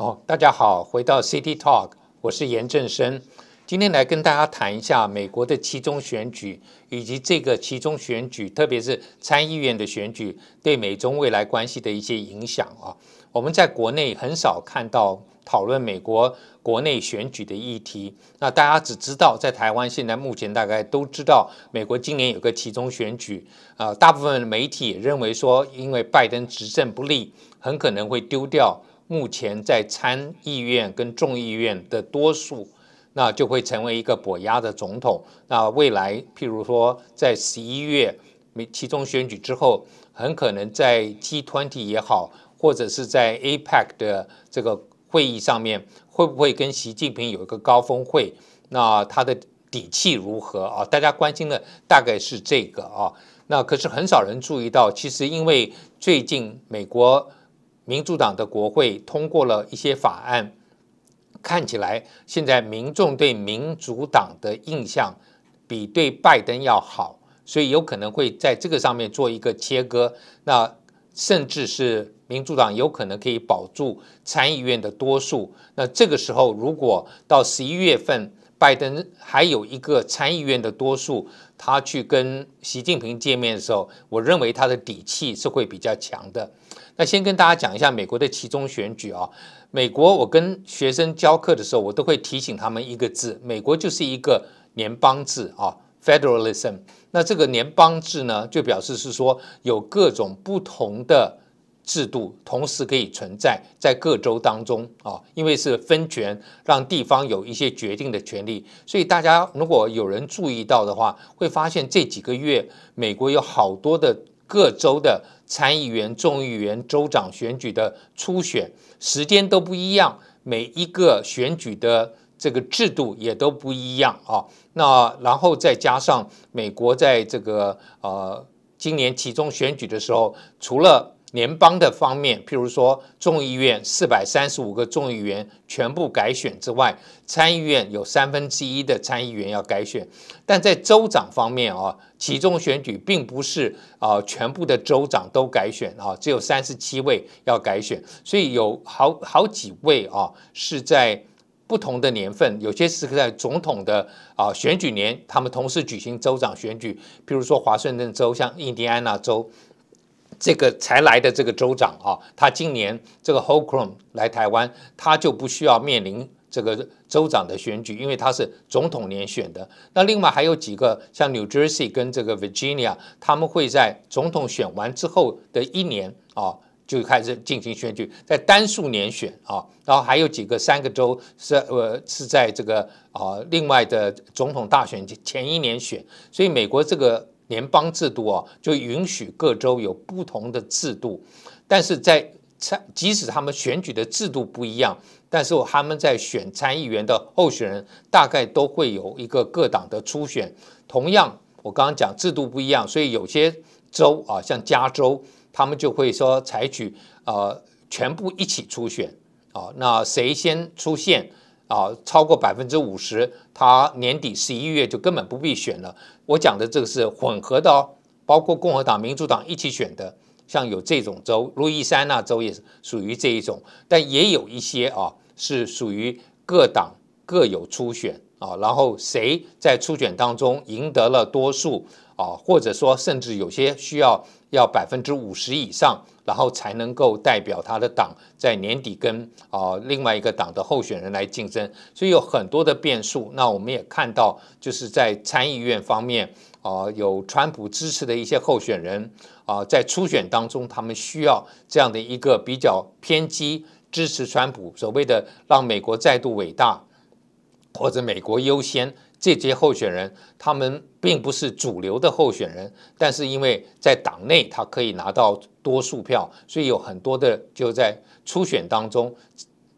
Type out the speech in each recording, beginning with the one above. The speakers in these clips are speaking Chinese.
哦，大家好，回到 City Talk，我是严正生，今天来跟大家谈一下美国的期中选举，以及这个期中选举，特别是参议院的选举对美中未来关系的一些影响啊。我们在国内很少看到讨论美国国内选举的议题，那大家只知道在台湾现在目前大概都知道，美国今年有个期中选举啊，大部分媒体也认为说，因为拜登执政不利，很可能会丢掉。目前在参议院跟众议院的多数，那就会成为一个跛压的总统。那未来，譬如说在十一月其中选举之后，很可能在 G20 也好，或者是在 APEC 的这个会议上面，会不会跟习近平有一个高峰会？那他的底气如何啊？大家关心的大概是这个啊。那可是很少人注意到，其实因为最近美国。民主党的国会通过了一些法案，看起来现在民众对民主党的印象比对拜登要好，所以有可能会在这个上面做一个切割。那甚至是民主党有可能可以保住参议院的多数。那这个时候，如果到十一月份，拜登还有一个参议院的多数，他去跟习近平见面的时候，我认为他的底气是会比较强的。那先跟大家讲一下美国的其中选举啊。美国，我跟学生教课的时候，我都会提醒他们一个字：美国就是一个联邦制啊 （federalism）。那这个联邦制呢，就表示是说有各种不同的制度同时可以存在在各州当中啊，因为是分权，让地方有一些决定的权利。所以大家如果有人注意到的话，会发现这几个月美国有好多的。各州的参议员、众议员、州长选举的初选时间都不一样，每一个选举的这个制度也都不一样啊。那然后再加上美国在这个呃今年其中选举的时候，除了联邦的方面，譬如说众议院四百三十五个众议员全部改选之外，参议院有三分之一的参议员要改选，但在州长方面啊，其中选举并不是啊全部的州长都改选啊，只有三十七位要改选，所以有好好几位啊是在不同的年份，有些是在总统的啊选举年，他们同时举行州长选举，譬如说华盛顿州，像印第安纳州。这个才来的这个州长啊，他今年这个 h o l c u m 来台湾，他就不需要面临这个州长的选举，因为他是总统年选的。那另外还有几个，像 New Jersey 跟这个 Virginia，他们会在总统选完之后的一年啊，就开始进行选举，在单数年选啊。然后还有几个三个州是呃是在这个啊另外的总统大选前一年选，所以美国这个。联邦制度啊，就允许各州有不同的制度，但是在参，即使他们选举的制度不一样，但是他们在选参议员的候选人，大概都会有一个各党的初选。同样，我刚刚讲制度不一样，所以有些州啊，像加州，他们就会说采取呃全部一起初选啊，那谁先出现啊，超过百分之五十，他年底十一月就根本不必选了。我讲的这个是混合的，包括共和党、民主党一起选的，像有这种州，路易斯安那州也是属于这一种，但也有一些啊是属于各党各有初选啊，然后谁在初选当中赢得了多数啊，或者说甚至有些需要要百分之五十以上。然后才能够代表他的党在年底跟啊另外一个党的候选人来竞争，所以有很多的变数。那我们也看到，就是在参议院方面，啊，有川普支持的一些候选人啊，在初选当中，他们需要这样的一个比较偏激支持川普，所谓的让美国再度伟大，或者美国优先。这些候选人，他们并不是主流的候选人，但是因为在党内他可以拿到多数票，所以有很多的就在初选当中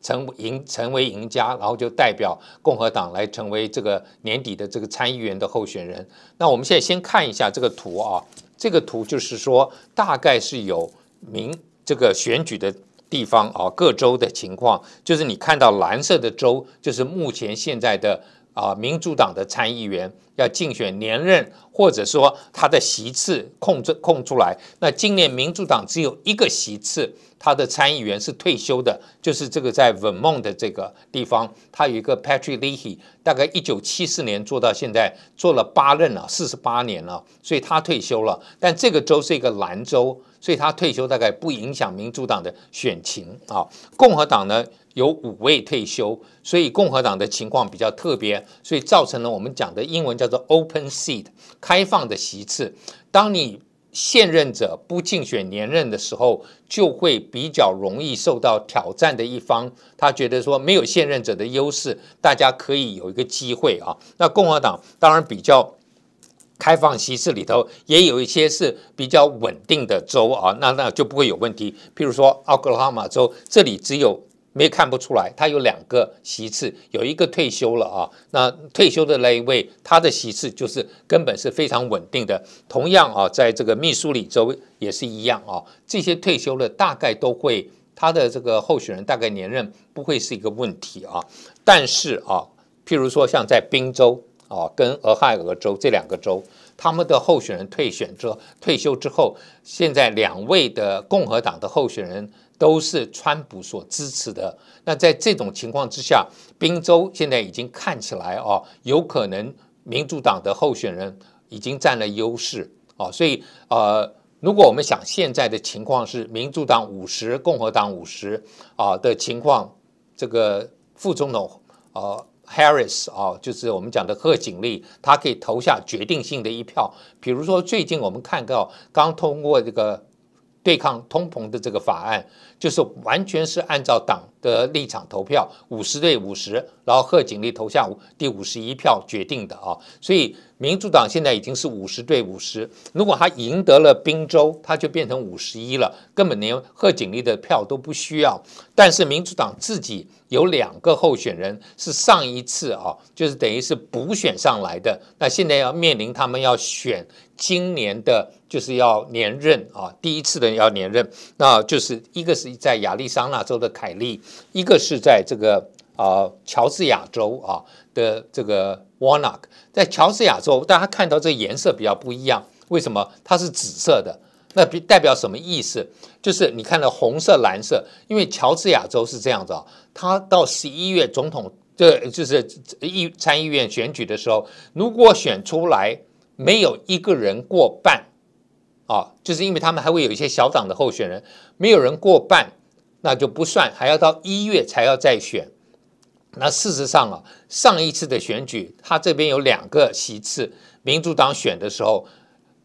成赢成为赢家，然后就代表共和党来成为这个年底的这个参议员的候选人。那我们现在先看一下这个图啊，这个图就是说大概是有明这个选举的地方啊，各州的情况，就是你看到蓝色的州，就是目前现在的。啊，民主党的参议员要竞选连任，或者说他的席次空着空出来。那今年民主党只有一个席次，他的参议员是退休的，就是这个在 Vermont 的这个地方，他有一个 Patrick Leahy，大概一九七四年做到现在，做了八任了，四十八年了，所以他退休了。但这个州是一个兰州，所以他退休大概不影响民主党的选情啊。共和党呢？有五位退休，所以共和党的情况比较特别，所以造成了我们讲的英文叫做 open seat 开放的席次。当你现任者不竞选连任的时候，就会比较容易受到挑战的一方。他觉得说没有现任者的优势，大家可以有一个机会啊。那共和党当然比较开放席次里头也有一些是比较稳定的州啊，那那就不会有问题。譬如说奥克拉荷马州，这里只有。没看不出来，他有两个席次，有一个退休了啊。那退休的那一位，他的席次就是根本是非常稳定的。同样啊，在这个密苏里州也是一样啊。这些退休了大概都会，他的这个候选人大概连任不会是一个问题啊。但是啊，譬如说像在宾州啊，跟俄亥俄州这两个州，他们的候选人退选之后退休之后，现在两位的共和党的候选人。都是川普所支持的。那在这种情况之下，宾州现在已经看起来啊，有可能民主党的候选人已经占了优势啊。所以呃，如果我们想现在的情况是民主党五十、共和党五十啊的情况，这个副总统呃，Harris 啊，就是我们讲的贺锦丽，他可以投下决定性的一票。比如说最近我们看到刚通过这个对抗通膨的这个法案。就是完全是按照党的立场投票，五十对五十，然后贺锦丽投下第五十一票决定的啊。所以民主党现在已经是五十对五十。如果他赢得了宾州，他就变成五十一了，根本连贺锦丽的票都不需要。但是民主党自己有两个候选人是上一次啊，就是等于是补选上来的。那现在要面临他们要选今年的，就是要连任啊，第一次的要连任，那就是一个是。在亚利桑那州的凯利，一个是在这个啊乔治亚州啊的这个 Warnock，在乔治亚州大家看到这颜色比较不一样，为什么它是紫色的？那比代表什么意思？就是你看到红色、蓝色，因为乔治亚州是这样子啊。它到十一月总统这就是议参议院选举的时候，如果选出来没有一个人过半。啊，就是因为他们还会有一些小党的候选人，没有人过半，那就不算，还要到一月才要再选。那事实上啊，上一次的选举，他这边有两个席次，民主党选的时候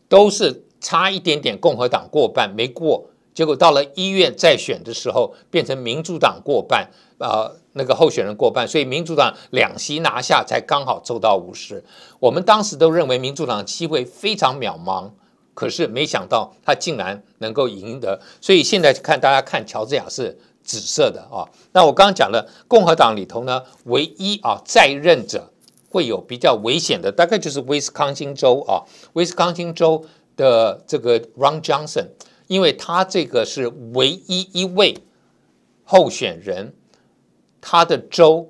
都是差一点点共和党过半没过，结果到了一月再选的时候，变成民主党过半，啊，那个候选人过半，所以民主党两席拿下才刚好凑到五十。我们当时都认为民主党机会非常渺茫。可是没想到他竟然能够赢得，所以现在看大家看乔治亚是紫色的啊。那我刚刚讲了，共和党里头呢，唯一啊在任者会有比较危险的，大概就是威斯康星州啊。威斯康星州的这个 Ron Johnson，因为他这个是唯一一位候选人，他的州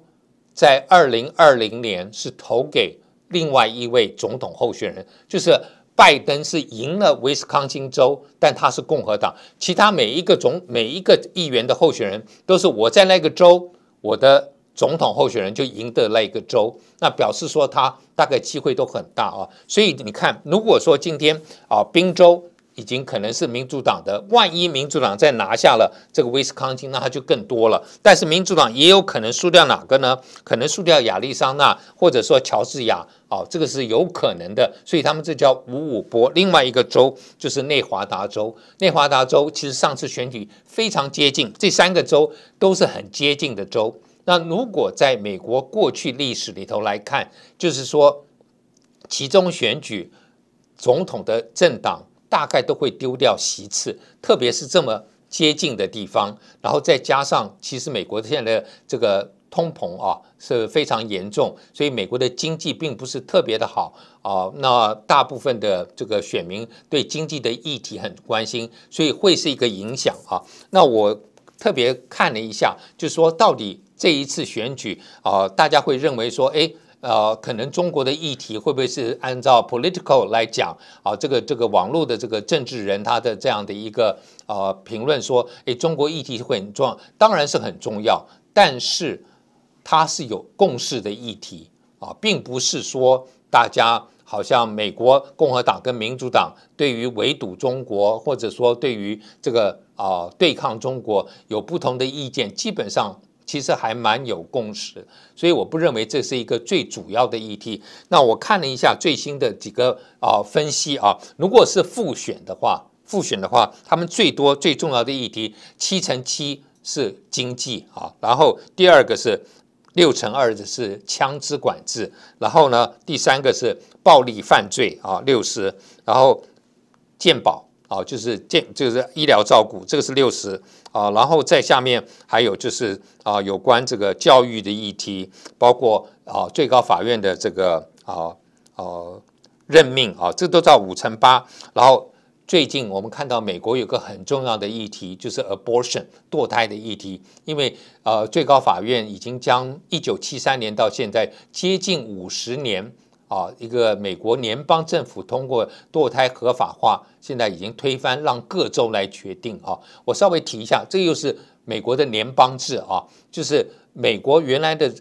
在二零二零年是投给另外一位总统候选人，就是。拜登是赢了威斯康星州，但他是共和党，其他每一个总每一个议员的候选人都是我在那个州，我的总统候选人就赢得那个州，那表示说他大概机会都很大啊。所以你看，如果说今天啊，宾州。已经可能是民主党的，万一民主党再拿下了这个威斯康星，那他就更多了。但是民主党也有可能输掉哪个呢？可能输掉亚利桑那，或者说乔治亚，哦，这个是有可能的。所以他们这叫五五波。另外一个州就是内华达州，内华达州其实上次选举非常接近，这三个州都是很接近的州。那如果在美国过去历史里头来看，就是说其中选举总统的政党。大概都会丢掉席次，特别是这么接近的地方，然后再加上，其实美国现在的这个通膨啊是非常严重，所以美国的经济并不是特别的好啊。那大部分的这个选民对经济的议题很关心，所以会是一个影响啊。那我特别看了一下，就说到底这一次选举啊，大家会认为说，哎。呃，可能中国的议题会不会是按照 political 来讲啊？这个这个网络的这个政治人他的这样的一个呃评论说，诶，中国议题会很重要，当然是很重要，但是它是有共识的议题啊，并不是说大家好像美国共和党跟民主党对于围堵中国或者说对于这个啊对抗中国有不同的意见，基本上。其实还蛮有共识，所以我不认为这是一个最主要的议题。那我看了一下最新的几个啊分析啊，如果是复选的话，复选的话，他们最多最重要的议题七乘七是经济啊，然后第二个是六乘二的是枪支管制，然后呢第三个是暴力犯罪啊六十，然后健保啊就是健就是医疗照顾这个是六十。啊，然后在下面还有就是啊，有关这个教育的议题，包括啊最高法院的这个啊啊任命啊，这都叫五乘八。然后最近我们看到美国有个很重要的议题，就是 abortion 堕胎的议题，因为呃最高法院已经将一九七三年到现在接近五十年。啊，一个美国联邦政府通过堕胎合法化，现在已经推翻，让各州来决定。啊。我稍微提一下，这又是美国的联邦制啊，就是美国原来的，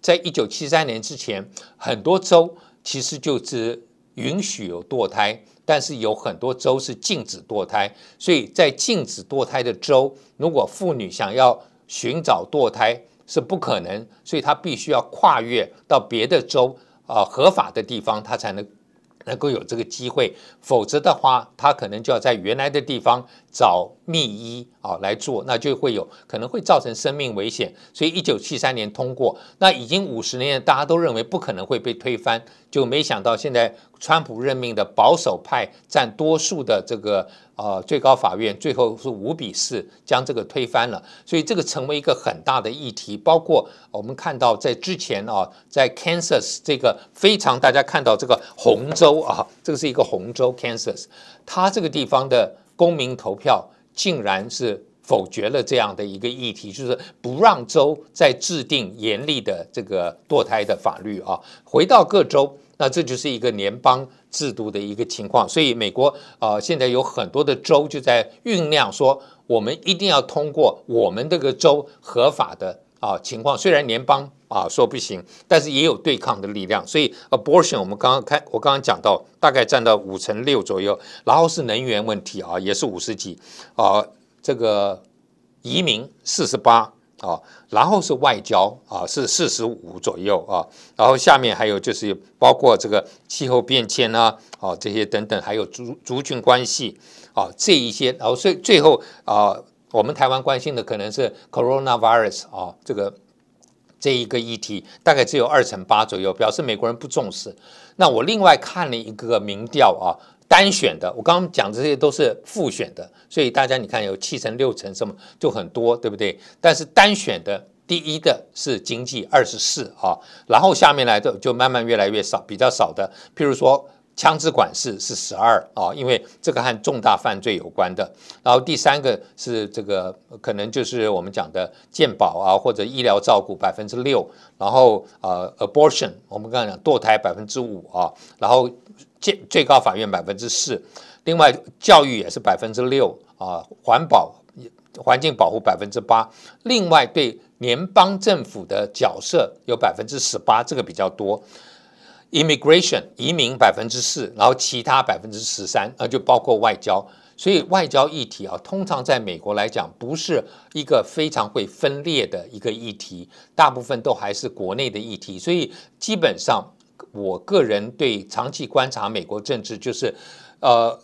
在一九七三年之前，很多州其实就是允许有堕胎，但是有很多州是禁止堕胎，所以在禁止堕胎的州，如果妇女想要寻找堕胎是不可能，所以她必须要跨越到别的州。啊，合法的地方，他才能能够有这个机会，否则的话，他可能就要在原来的地方。找密医啊来做，那就会有可能会造成生命危险。所以一九七三年通过，那已经五十年，大家都认为不可能会被推翻，就没想到现在川普任命的保守派占多数的这个呃最高法院，最后是五比四将这个推翻了。所以这个成为一个很大的议题。包括我们看到在之前啊，在 Kansas 这个非常大家看到这个红州啊，这个是一个红州 Kansas，它这个地方的。公民投票竟然是否决了这样的一个议题，就是不让州在制定严厉的这个堕胎的法律啊。回到各州，那这就是一个联邦制度的一个情况。所以，美国啊，现在有很多的州就在酝酿说，我们一定要通过我们这个州合法的啊情况。虽然联邦。啊，说不行，但是也有对抗的力量。所以，abortion 我们刚刚开，我刚刚讲到，大概占到五成六左右。然后是能源问题啊，也是五十几啊。这个移民四十八啊，然后是外交啊，是四十五左右啊。然后下面还有就是包括这个气候变迁啊，啊这些等等，还有族族群关系啊这一些。然后最最后啊，我们台湾关心的可能是 coronavirus 啊，这个。这一个议题大概只有二乘八左右，表示美国人不重视。那我另外看了一个民调啊，单选的。我刚刚讲这些都是复选的，所以大家你看有七成、六成什么就很多，对不对？但是单选的第一的是经济二十四啊，然后下面来的就慢慢越来越少，比较少的，譬如说。枪支管事是十二啊，因为这个和重大犯罪有关的。然后第三个是这个，可能就是我们讲的健保啊或者医疗照顾百分之六。然后呃，abortion 我们刚才讲堕胎百分之五啊。然后建最高法院百分之四。另外教育也是百分之六啊，环保环境保护百分之八。另外对联邦政府的角色有百分之十八，这个比较多。immigration 移民百分之四，然后其他百分之十三，啊，就包括外交。所以外交议题啊，通常在美国来讲，不是一个非常会分裂的一个议题，大部分都还是国内的议题。所以基本上，我个人对长期观察美国政治，就是，呃，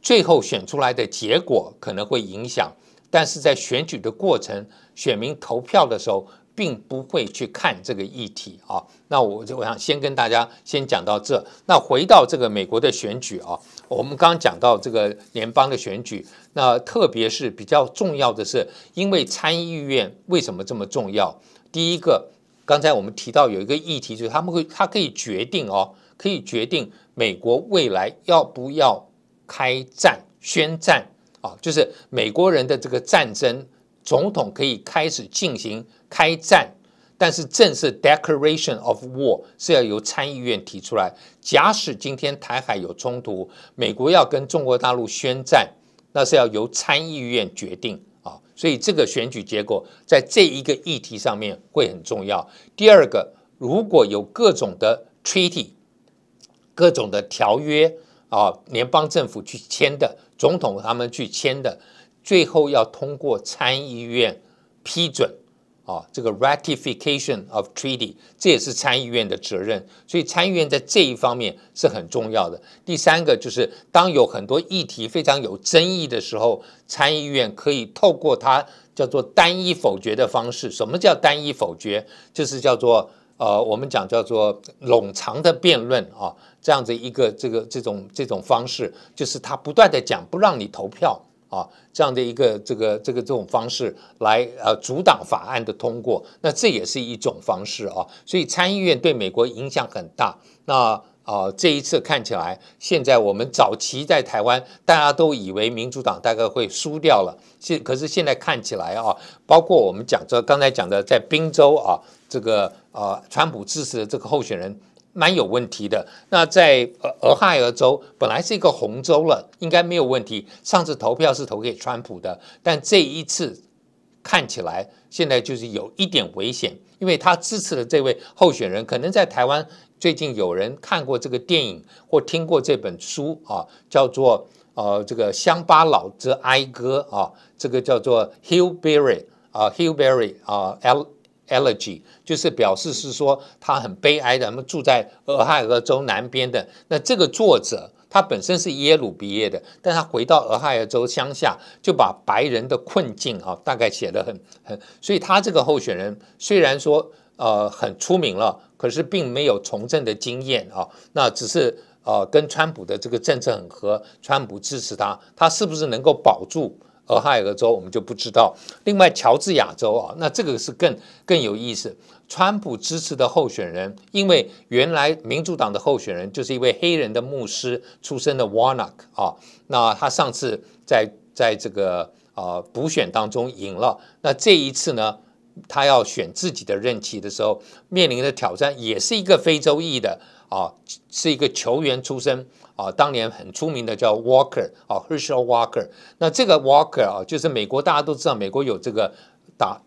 最后选出来的结果可能会影响，但是在选举的过程，选民投票的时候。并不会去看这个议题啊。那我我想先跟大家先讲到这。那回到这个美国的选举啊，我们刚刚讲到这个联邦的选举，那特别是比较重要的是，因为参议院为什么这么重要？第一个，刚才我们提到有一个议题，就是他们会他可以决定哦，可以决定美国未来要不要开战、宣战啊，就是美国人的这个战争。总统可以开始进行开战，但是正式 declaration of war 是要由参议院提出来。假使今天台海有冲突，美国要跟中国大陆宣战，那是要由参议院决定啊。所以这个选举结果在这一个议题上面会很重要。第二个，如果有各种的 treaty、各种的条约啊，联邦政府去签的，总统他们去签的。最后要通过参议院批准啊，这个 ratification of treaty 这也是参议院的责任，所以参议院在这一方面是很重要的。第三个就是，当有很多议题非常有争议的时候，参议院可以透过它叫做单一否决的方式。什么叫单一否决？就是叫做呃，我们讲叫做冗长的辩论啊，这样子一个这个这种这种方式，就是他不断的讲，不让你投票。啊，这样的一个这个这个这种方式来呃阻挡法案的通过，那这也是一种方式啊。所以参议院对美国影响很大。那啊，这一次看起来，现在我们早期在台湾大家都以为民主党大概会输掉了，现可是现在看起来啊，包括我们讲这刚才讲的在宾州啊，这个啊川普支持的这个候选人。蛮有问题的。那在俄俄亥俄州本来是一个红州了，应该没有问题。上次投票是投给川普的，但这一次看起来现在就是有一点危险，因为他支持的这位候选人，可能在台湾最近有人看过这个电影或听过这本书啊，叫做呃这个乡巴佬之哀歌啊，这个叫做《h i l l b e r r y 啊，《h i l l b e r r y 啊。Elegy 就是表示是说他很悲哀的。那们住在俄亥俄州南边的，那这个作者他本身是耶鲁毕业的，但他回到俄亥俄州乡下，就把白人的困境啊，大概写得很很。所以他这个候选人虽然说呃很出名了，可是并没有从政的经验啊，那只是呃跟川普的这个政策很合，川普支持他，他是不是能够保住？俄亥俄州我们就不知道，另外乔治亚州啊，那这个是更更有意思。川普支持的候选人，因为原来民主党的候选人就是一位黑人的牧师出身的 w a r o c k 啊，那他上次在在这个啊补选当中赢了，那这一次呢，他要选自己的任期的时候面临的挑战也是一个非洲裔的啊，是一个球员出身。啊，当年很出名的叫 Walker，啊 h e r s c h e l Walker。那这个 Walker 啊，就是美国大家都知道，美国有这个打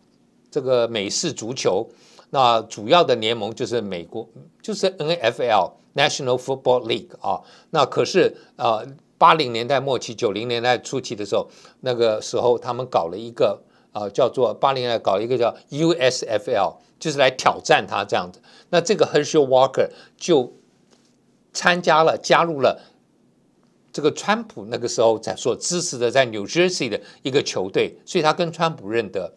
这个美式足球，那主要的联盟就是美国，就是 NFL，National Football League 啊。那可是啊，八零年代末期、九零年代初期的时候，那个时候他们搞了一个啊，叫做八零代搞一个叫 USFL，就是来挑战他这样子。那这个 Herschel Walker 就。参加了，加入了这个川普那个时候在所支持的在 New Jersey 的一个球队，所以他跟川普认得。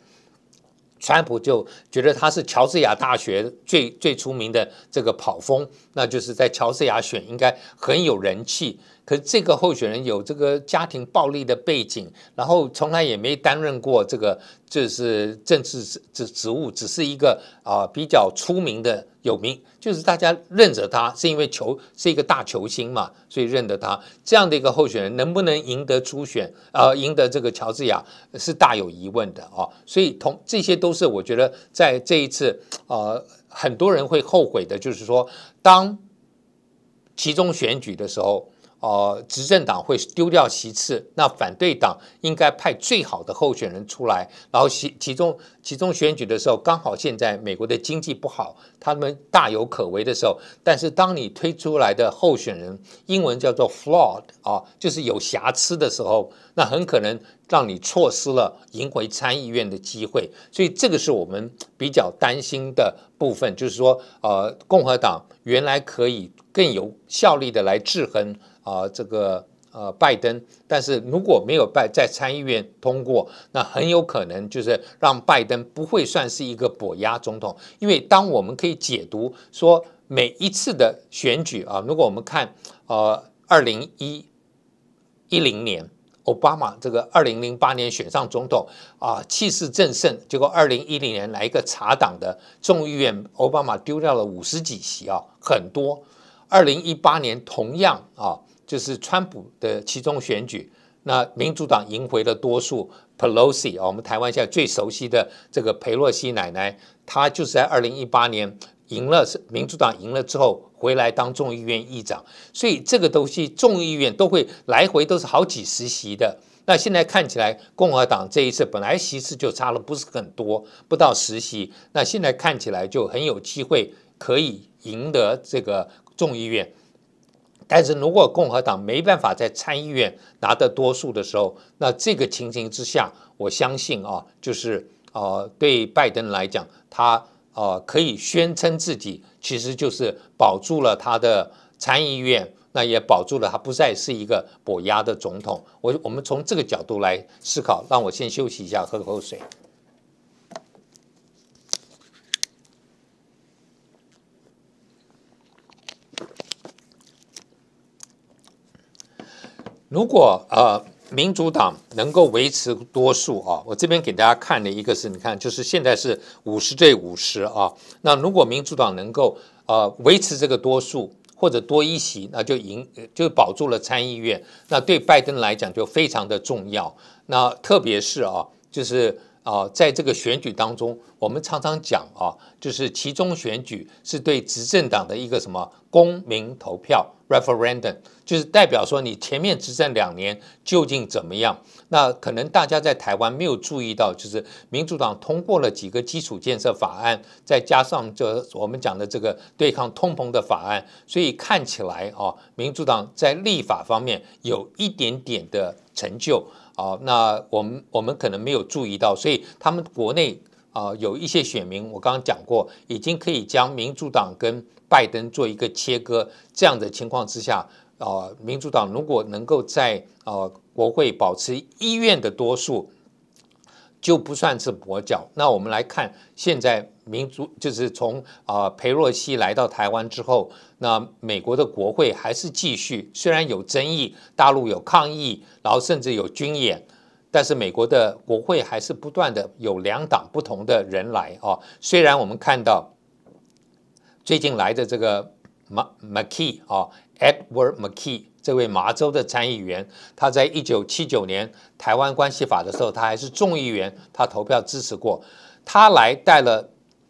川普就觉得他是乔治亚大学最最出名的这个跑锋，那就是在乔治亚选应该很有人气。可是这个候选人有这个家庭暴力的背景，然后从来也没担任过这个就是政治职职务，只是一个啊比较出名的有名，就是大家认着他是因为球是一个大球星嘛，所以认得他这样的一个候选人能不能赢得初选啊？赢得这个乔治亚是大有疑问的啊！所以同这些都是我觉得在这一次啊，很多人会后悔的，就是说当其中选举的时候。呃，执政党会丢掉其次，那反对党应该派最好的候选人出来。然后其其中其中选举的时候，刚好现在美国的经济不好，他们大有可为的时候。但是当你推出来的候选人，英文叫做 flawed 啊，就是有瑕疵的时候，那很可能让你错失了赢回参议院的机会。所以这个是我们比较担心的部分，就是说，呃，共和党原来可以更有效力的来制衡。啊，这个呃，拜登，但是如果没有拜在参议院通过，那很有可能就是让拜登不会算是一个跛压总统，因为当我们可以解读说，每一次的选举啊，如果我们看呃二零一一零年奥巴马这个二零零八年选上总统啊，气势正盛，结果二零一零年来一个查党的众议院，奥巴马丢掉了五十几席啊，很多，二零一八年同样啊。就是川普的其中选举，那民主党赢回了多数，Pelosi 啊，我们台湾现在最熟悉的这个佩洛西奶奶，她就是在二零一八年赢了，民主党赢了之后回来当众议院议长，所以这个东西众议院都会来回都是好几十席的。那现在看起来，共和党这一次本来席次就差了不是很多，不到十席，那现在看起来就很有机会可以赢得这个众议院。但是如果共和党没办法在参议院拿得多数的时候，那这个情形之下，我相信啊，就是啊，对拜登来讲，他啊可以宣称自己其实就是保住了他的参议院，那也保住了他不再是一个跛压的总统。我我们从这个角度来思考，让我先休息一下，喝口水。如果呃民主党能够维持多数啊，我这边给大家看的一个是你看，就是现在是五十对五十啊。那如果民主党能够呃维持这个多数或者多一席，那就赢，就保住了参议院。那对拜登来讲就非常的重要。那特别是啊，就是啊，在这个选举当中，我们常常讲啊，就是其中选举是对执政党的一个什么公民投票 （referendum）。就是代表说，你前面执政两年究竟怎么样？那可能大家在台湾没有注意到，就是民主党通过了几个基础建设法案，再加上这我们讲的这个对抗通膨的法案，所以看起来啊，民主党在立法方面有一点点的成就啊。那我们我们可能没有注意到，所以他们国内啊有一些选民，我刚刚讲过，已经可以将民主党跟拜登做一个切割。这样的情况之下。呃，民主党如果能够在呃国会保持议院的多数，就不算是跛脚。那我们来看，现在民主就是从啊裴洛西来到台湾之后，那美国的国会还是继续，虽然有争议，大陆有抗议，然后甚至有军演，但是美国的国会还是不断的有两党不同的人来啊。虽然我们看到最近来的这个 Mc McKey 啊。Edward McKe，这位麻州的参议员，他在一九七九年台湾关系法的时候，他还是众议员，他投票支持过。他来带了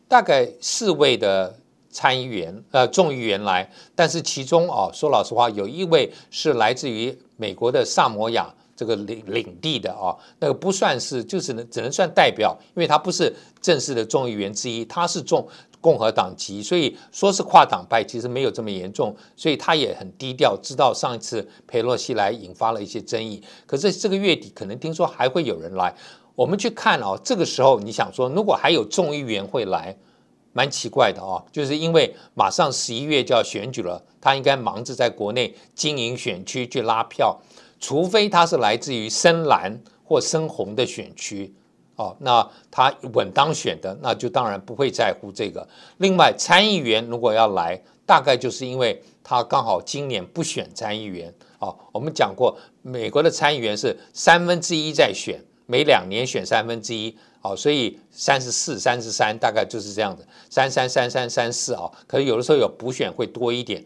大概四位的参议员，呃，众议员来，但是其中啊，说老实话，有一位是来自于美国的萨摩亚这个领领地的啊，那个不算是，就是只能算代表，因为他不是正式的众议员之一，他是众。共和党籍，所以说是跨党派，其实没有这么严重。所以他也很低调，知道上一次佩洛西来引发了一些争议。可是这个月底可能听说还会有人来。我们去看哦，这个时候你想说，如果还有众议员会来，蛮奇怪的哦。就是因为马上十一月就要选举了，他应该忙着在国内经营选区去拉票，除非他是来自于深蓝或深红的选区。哦，那他稳当选的，那就当然不会在乎这个。另外，参议员如果要来，大概就是因为他刚好今年不选参议员。哦，我们讲过，美国的参议员是三分之一在选，每两年选三分之一。哦，所以三十四、三十三，大概就是这样子，三三三三三四哦。可是有的时候有补选会多一点，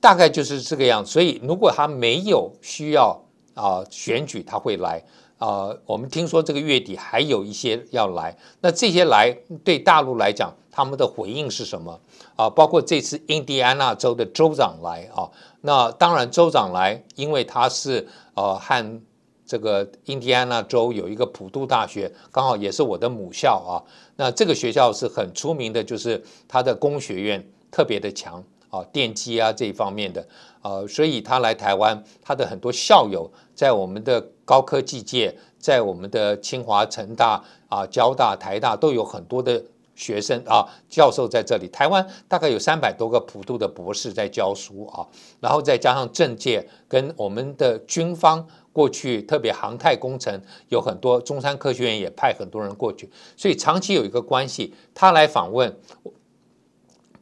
大概就是这个样。所以，如果他没有需要啊选举，他会来。啊，我们听说这个月底还有一些要来，那这些来对大陆来讲，他们的回应是什么？啊，包括这次印第安纳州的州长来啊，那当然州长来，因为他是呃和这个印第安纳州有一个普渡大学，刚好也是我的母校啊。那这个学校是很出名的，就是它的工学院特别的强啊，电机啊这一方面的啊，所以他来台湾，他的很多校友。在我们的高科技界，在我们的清华、成大、啊、交大、台大都有很多的学生啊、教授在这里。台湾大概有三百多个普渡的博士在教书啊，然后再加上政界跟我们的军方过去特别航太工程有很多，中山科学院也派很多人过去，所以长期有一个关系。他来访问，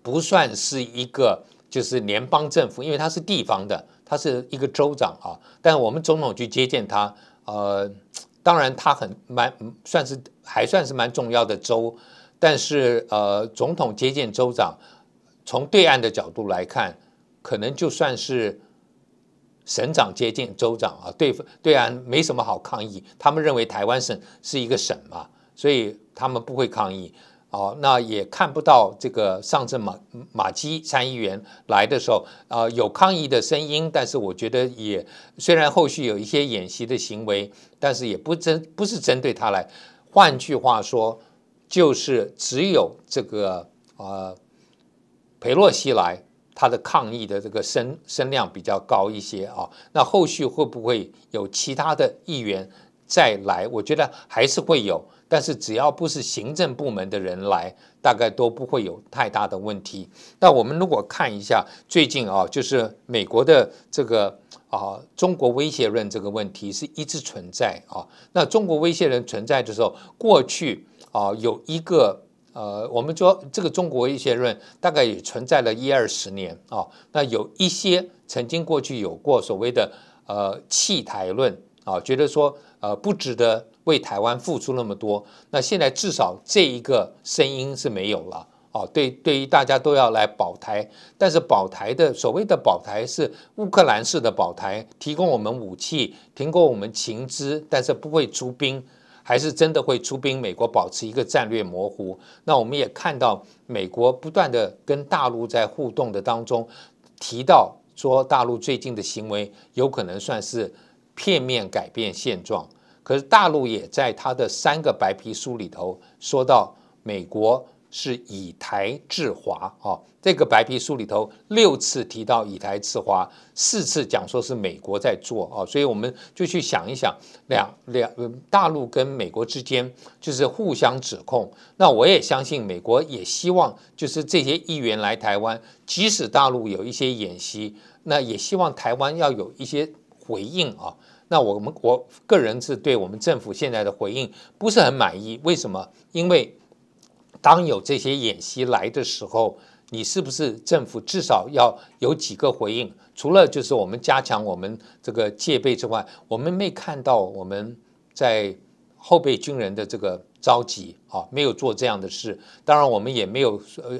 不算是一个就是联邦政府，因为他是地方的。他是一个州长啊，但我们总统去接见他，呃，当然他很蛮算是还算是蛮重要的州，但是呃，总统接见州长，从对岸的角度来看，可能就算是省长接见州长啊，对对岸没什么好抗议，他们认为台湾省是一个省嘛，所以他们不会抗议。哦，那也看不到这个上次马马基参议员来的时候啊，有抗议的声音。但是我觉得也虽然后续有一些演习的行为，但是也不针不是针对他来。换句话说，就是只有这个呃裴洛西来，他的抗议的这个声声量比较高一些啊。那后续会不会有其他的议员再来？我觉得还是会有。但是只要不是行政部门的人来，大概都不会有太大的问题。那我们如果看一下最近啊，就是美国的这个啊，中国威胁论这个问题是一直存在啊。那中国威胁论存在的时候，过去啊有一个呃，我们说这个中国威胁论大概也存在了一二十年啊。那有一些曾经过去有过所谓的呃弃台论啊，觉得说呃不值得。为台湾付出那么多，那现在至少这一个声音是没有了哦。对，对于大家都要来保台，但是保台的所谓的保台是乌克兰式的保台，提供我们武器，提供我们情资，但是不会出兵，还是真的会出兵？美国保持一个战略模糊。那我们也看到美国不断的跟大陆在互动的当中提到说，大陆最近的行为有可能算是片面改变现状。可是大陆也在他的三个白皮书里头说到，美国是以台制华啊，这个白皮书里头六次提到以台制华，四次讲说是美国在做啊，所以我们就去想一想，两两大陆跟美国之间就是互相指控。那我也相信美国也希望，就是这些议员来台湾，即使大陆有一些演习，那也希望台湾要有一些回应啊。那我们我个人是对我们政府现在的回应不是很满意。为什么？因为当有这些演习来的时候，你是不是政府至少要有几个回应？除了就是我们加强我们这个戒备之外，我们没看到我们在后备军人的这个。着急啊，没有做这样的事。当然，我们也没有呃，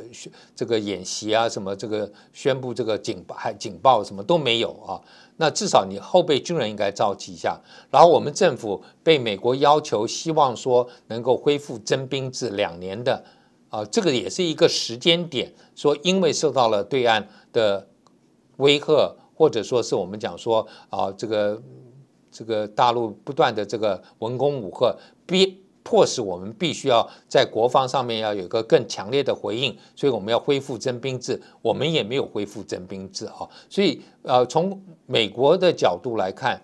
这个演习啊，什么这个宣布这个警报、还警报什么都没有啊。那至少你后备军人应该召集一下。然后，我们政府被美国要求，希望说能够恢复征兵制两年的啊，这个也是一个时间点。说因为受到了对岸的威吓，或者说是我们讲说啊，这个这个大陆不断的这个文攻武吓，逼。迫使我们必须要在国防上面要有一个更强烈的回应，所以我们要恢复征兵制。我们也没有恢复征兵制啊，所以呃，从美国的角度来看，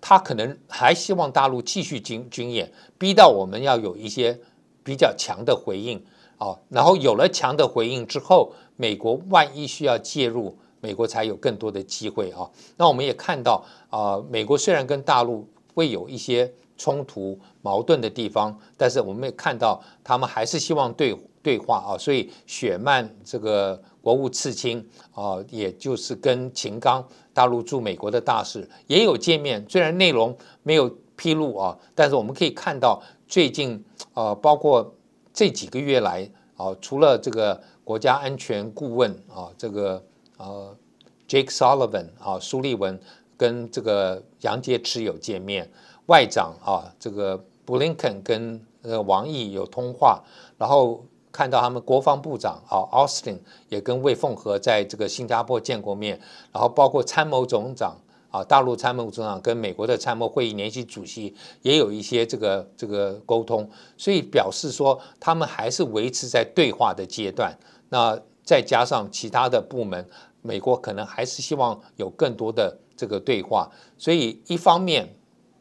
他可能还希望大陆继续军军演，逼到我们要有一些比较强的回应啊。然后有了强的回应之后，美国万一需要介入，美国才有更多的机会啊。那我们也看到啊，美国虽然跟大陆会有一些。冲突矛盾的地方，但是我们也看到，他们还是希望对对话啊，所以雪曼这个国务次卿啊，也就是跟秦刚大陆驻美国的大使也有见面，虽然内容没有披露啊，但是我们可以看到，最近啊，包括这几个月来啊，除了这个国家安全顾问啊，这个呃 Jake Sullivan 啊，苏立文跟这个杨洁篪有见面。外长啊，这个布林肯跟呃王毅有通话，然后看到他们国防部长啊奥斯汀也跟魏凤和在这个新加坡见过面，然后包括参谋总长啊，大陆参谋总长跟美国的参谋会议联席主席也有一些这个这个沟通，所以表示说他们还是维持在对话的阶段。那再加上其他的部门，美国可能还是希望有更多的这个对话，所以一方面。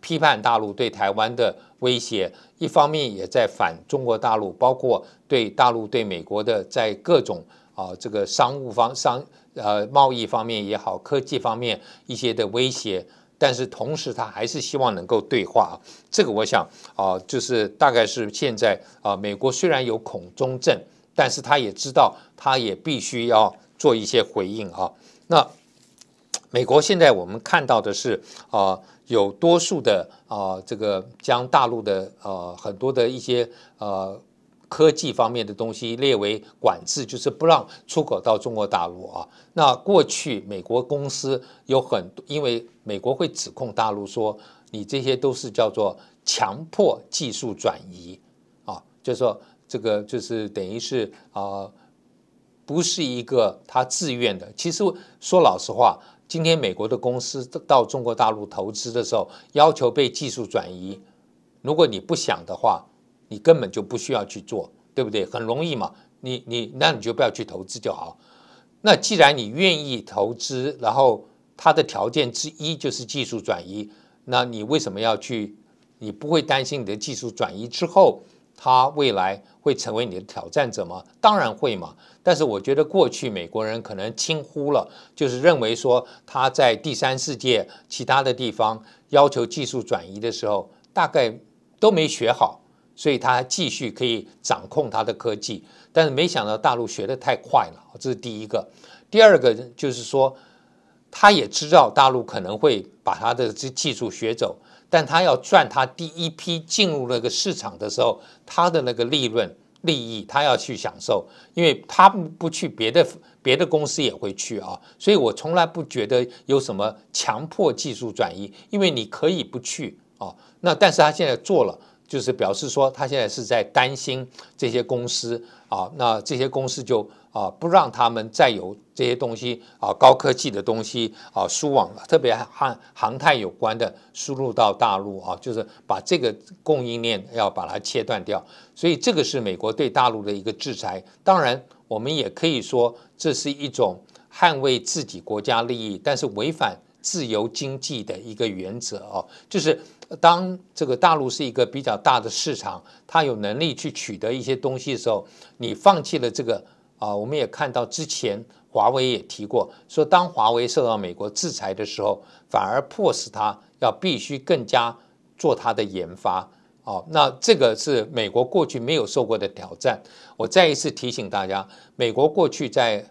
批判大陆对台湾的威胁，一方面也在反中国大陆，包括对大陆、对美国的在各种啊这个商务方、商呃贸易方面也好，科技方面一些的威胁。但是同时，他还是希望能够对话。啊。这个我想啊，就是大概是现在啊，美国虽然有恐中症，但是他也知道，他也必须要做一些回应啊。那美国现在我们看到的是啊。有多数的啊，这个将大陆的呃很多的一些呃科技方面的东西列为管制，就是不让出口到中国大陆啊。那过去美国公司有很，多，因为美国会指控大陆说你这些都是叫做强迫技术转移啊，就是说这个就是等于是啊不是一个他自愿的。其实说老实话。今天美国的公司到中国大陆投资的时候，要求被技术转移。如果你不想的话，你根本就不需要去做，对不对？很容易嘛，你你那你就不要去投资就好。那既然你愿意投资，然后它的条件之一就是技术转移，那你为什么要去？你不会担心你的技术转移之后？他未来会成为你的挑战者吗？当然会嘛。但是我觉得过去美国人可能轻忽了，就是认为说他在第三世界其他的地方要求技术转移的时候，大概都没学好，所以他继续可以掌控他的科技。但是没想到大陆学的太快了，这是第一个。第二个就是说，他也知道大陆可能会把他的这技术学走。但他要赚他第一批进入那个市场的时候，他的那个利润利益，他要去享受，因为他不去别的别的公司也会去啊，所以我从来不觉得有什么强迫技术转移，因为你可以不去啊，那但是他现在做了。就是表示说，他现在是在担心这些公司啊，那这些公司就啊不让他们再有这些东西啊，高科技的东西啊，输往特别和航太有关的输入到大陆啊，就是把这个供应链要把它切断掉。所以这个是美国对大陆的一个制裁。当然，我们也可以说这是一种捍卫自己国家利益，但是违反自由经济的一个原则哦，就是。当这个大陆是一个比较大的市场，它有能力去取得一些东西的时候，你放弃了这个啊，我们也看到之前华为也提过，说当华为受到美国制裁的时候，反而迫使它要必须更加做它的研发哦，那这个是美国过去没有受过的挑战。我再一次提醒大家，美国过去在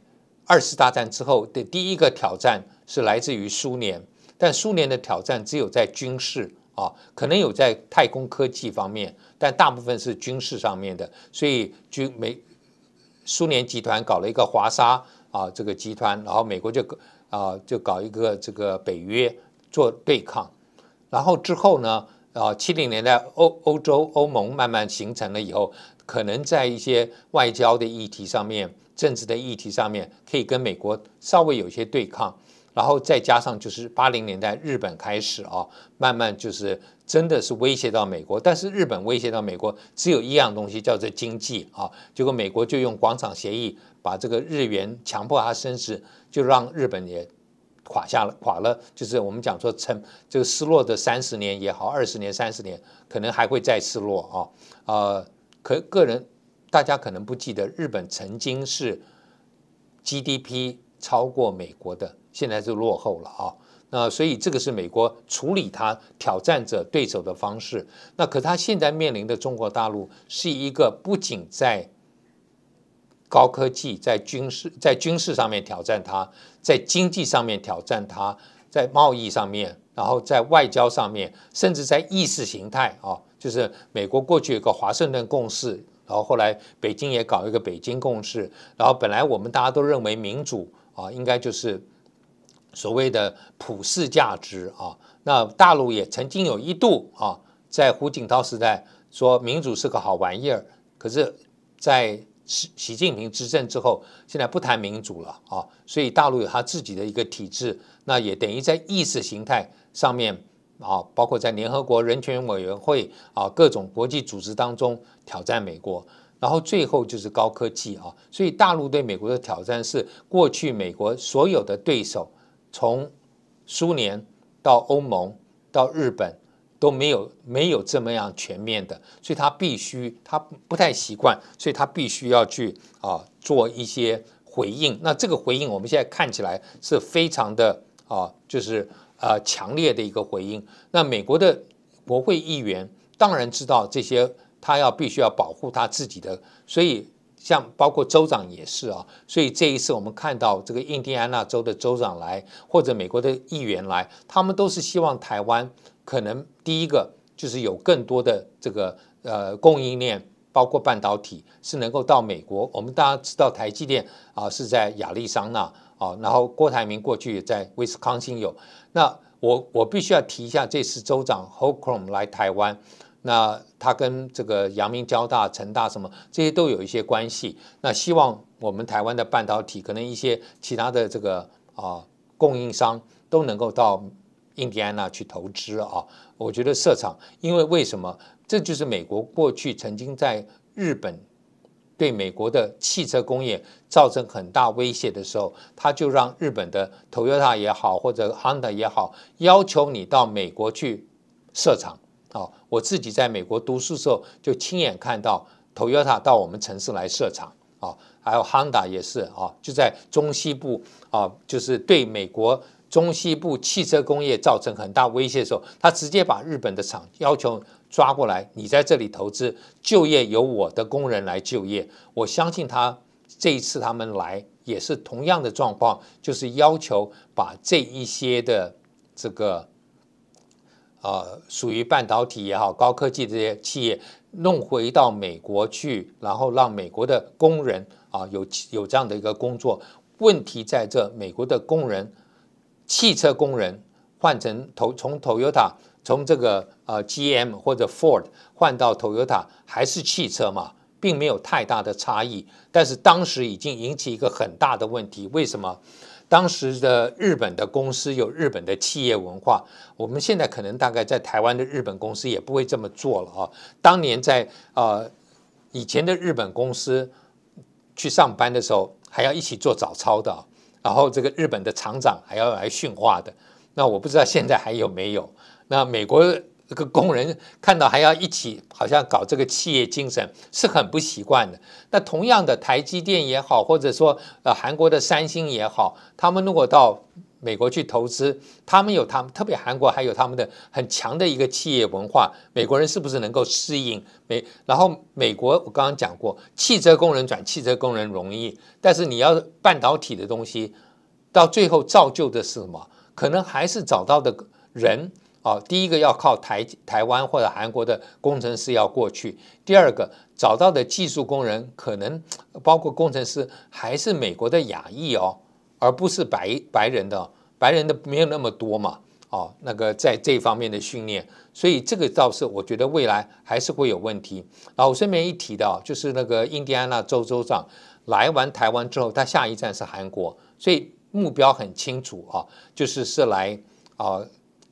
二次大战之后的第一个挑战是来自于苏联，但苏联的挑战只有在军事。啊，可能有在太空科技方面，但大部分是军事上面的。所以，军美苏联集团搞了一个华沙啊，这个集团，然后美国就啊就搞一个这个北约做对抗。然后之后呢，啊，七零年代欧欧洲欧盟慢慢形成了以后，可能在一些外交的议题上面、政治的议题上面，可以跟美国稍微有些对抗。然后再加上就是八零年代日本开始啊，慢慢就是真的是威胁到美国。但是日本威胁到美国只有一样东西，叫做经济啊。结果美国就用广场协议把这个日元强迫它升值，就让日本也垮下了垮了。就是我们讲说成这个失落的三十年也好，二十年、三十年可能还会再失落啊。呃，可个人大家可能不记得，日本曾经是 GDP 超过美国的。现在是落后了啊，那所以这个是美国处理它挑战者、对手的方式。那可他现在面临的中国大陆是一个不仅在高科技、在军事、在军事上面挑战它，在经济上面挑战它，在贸易上面，然后在外交上面，甚至在意识形态啊，就是美国过去有个华盛顿共识，然后后来北京也搞一个北京共识，然后本来我们大家都认为民主啊，应该就是。所谓的普世价值啊，那大陆也曾经有一度啊，在胡锦涛时代说民主是个好玩意儿，可是，在习习近平执政之后，现在不谈民主了啊，所以大陆有他自己的一个体制，那也等于在意识形态上面啊，包括在联合国人权委员会啊，各种国际组织当中挑战美国，然后最后就是高科技啊，所以大陆对美国的挑战是过去美国所有的对手。从苏联到欧盟到日本都没有没有这么样全面的，所以他必须他不太习惯，所以他必须要去啊做一些回应。那这个回应我们现在看起来是非常的啊，就是呃强烈的一个回应。那美国的国会议员当然知道这些，他要必须要保护他自己的，所以。像包括州长也是啊，所以这一次我们看到这个印第安纳州的州长来，或者美国的议员来，他们都是希望台湾可能第一个就是有更多的这个呃供应链，包括半导体是能够到美国。我们大家知道台积电啊是在亚利桑那啊，然后郭台铭过去也在威斯康星有。那我我必须要提一下，这次州长 h o k o m 来台湾。那它跟这个阳明交大、成大什么这些都有一些关系。那希望我们台湾的半导体，可能一些其他的这个啊供应商都能够到印第安纳去投资啊。我觉得设厂，因为为什么？这就是美国过去曾经在日本对美国的汽车工业造成很大威胁的时候，他就让日本的 Toyota 也好或者 Honda 也好，要求你到美国去设厂。哦，我自己在美国读书时候，就亲眼看到 Toyota 到我们城市来设厂啊，还有 Honda 也是啊，就在中西部啊，就是对美国中西部汽车工业造成很大威胁的时候，他直接把日本的厂要求抓过来，你在这里投资，就业由我的工人来就业。我相信他这一次他们来也是同样的状况，就是要求把这一些的这个。呃，属于半导体也好，高科技这些企业弄回到美国去，然后让美国的工人啊有有这样的一个工作。问题在这，美国的工人，汽车工人换成投从 Toyota 从这个呃 GM 或者 Ford 换到 Toyota 还是汽车嘛，并没有太大的差异。但是当时已经引起一个很大的问题，为什么？当时的日本的公司有日本的企业文化，我们现在可能大概在台湾的日本公司也不会这么做了啊。当年在呃以前的日本公司去上班的时候，还要一起做早操的，然后这个日本的厂长还要来训话的。那我不知道现在还有没有。那美国。这个工人看到还要一起，好像搞这个企业精神是很不习惯的。那同样的，台积电也好，或者说呃韩国的三星也好，他们如果到美国去投资，他们有他们特别韩国还有他们的很强的一个企业文化，美国人是不是能够适应美？然后美国我刚刚讲过，汽车工人转汽车工人容易，但是你要半导体的东西，到最后造就的是什么？可能还是找到的人。哦，第一个要靠台台湾或者韩国的工程师要过去。第二个找到的技术工人可能包括工程师还是美国的亚裔哦，而不是白白人的白人的没有那么多嘛。哦，那个在这方面的训练，所以这个倒是我觉得未来还是会有问题。然后顺便一提的就是那个印第安纳州州长来完台湾之后，他下一站是韩国，所以目标很清楚啊，就是是来啊。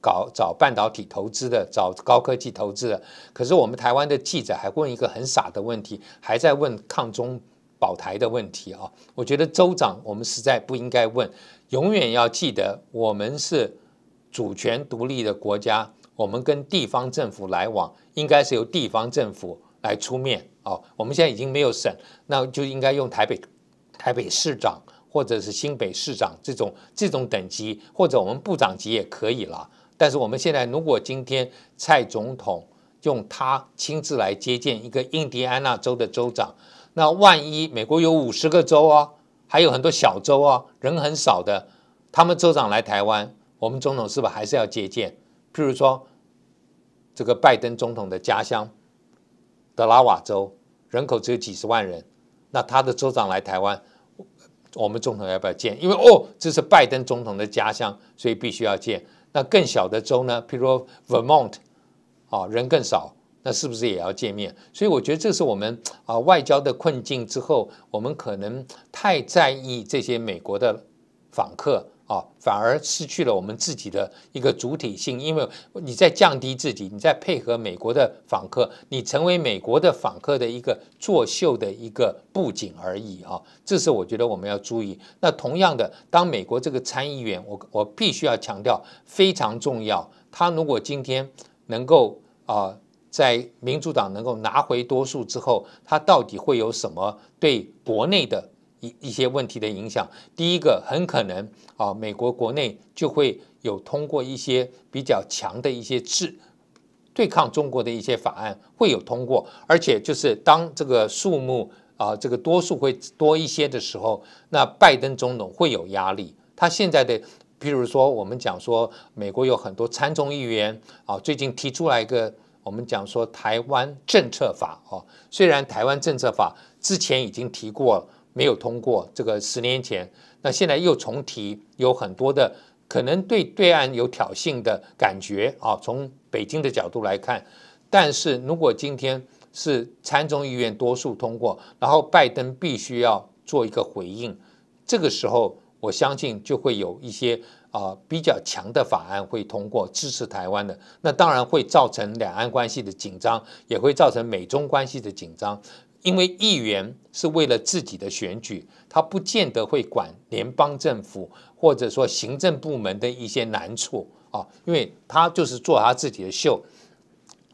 搞找半导体投资的，找高科技投资的。可是我们台湾的记者还问一个很傻的问题，还在问抗中保台的问题啊！我觉得州长我们实在不应该问，永远要记得我们是主权独立的国家。我们跟地方政府来往，应该是由地方政府来出面哦。我们现在已经没有省，那就应该用台北台北市长或者是新北市长这种这种等级，或者我们部长级也可以了。但是我们现在，如果今天蔡总统用他亲自来接见一个印第安纳州的州长，那万一美国有五十个州啊，还有很多小州啊，人很少的，他们州长来台湾，我们总统是不是还是要接见？譬如说，这个拜登总统的家乡德拉瓦州，人口只有几十万人，那他的州长来台湾，我们总统要不要见？因为哦，这是拜登总统的家乡，所以必须要见。那更小的州呢？譬如 Vermont，啊，人更少，那是不是也要见面？所以我觉得这是我们啊外交的困境。之后我们可能太在意这些美国的访客。啊，反而失去了我们自己的一个主体性，因为你在降低自己，你在配合美国的访客，你成为美国的访客的一个作秀的一个布景而已啊。这是我觉得我们要注意。那同样的，当美国这个参议员，我我必须要强调非常重要，他如果今天能够啊，在民主党能够拿回多数之后，他到底会有什么对国内的？一些问题的影响，第一个很可能啊，美国国内就会有通过一些比较强的一些制对抗中国的一些法案会有通过，而且就是当这个数目啊，这个多数会多一些的时候，那拜登总统会有压力。他现在的，譬如说，我们讲说美国有很多参众议员啊，最近提出来一个，我们讲说台湾政策法哦，虽然台湾政策法之前已经提过了。没有通过这个十年前，那现在又重提，有很多的可能对对岸有挑衅的感觉啊。从北京的角度来看，但是如果今天是参众议院多数通过，然后拜登必须要做一个回应，这个时候我相信就会有一些啊比较强的法案会通过支持台湾的，那当然会造成两岸关系的紧张，也会造成美中关系的紧张。因为议员是为了自己的选举，他不见得会管联邦政府或者说行政部门的一些难处啊，因为他就是做他自己的秀。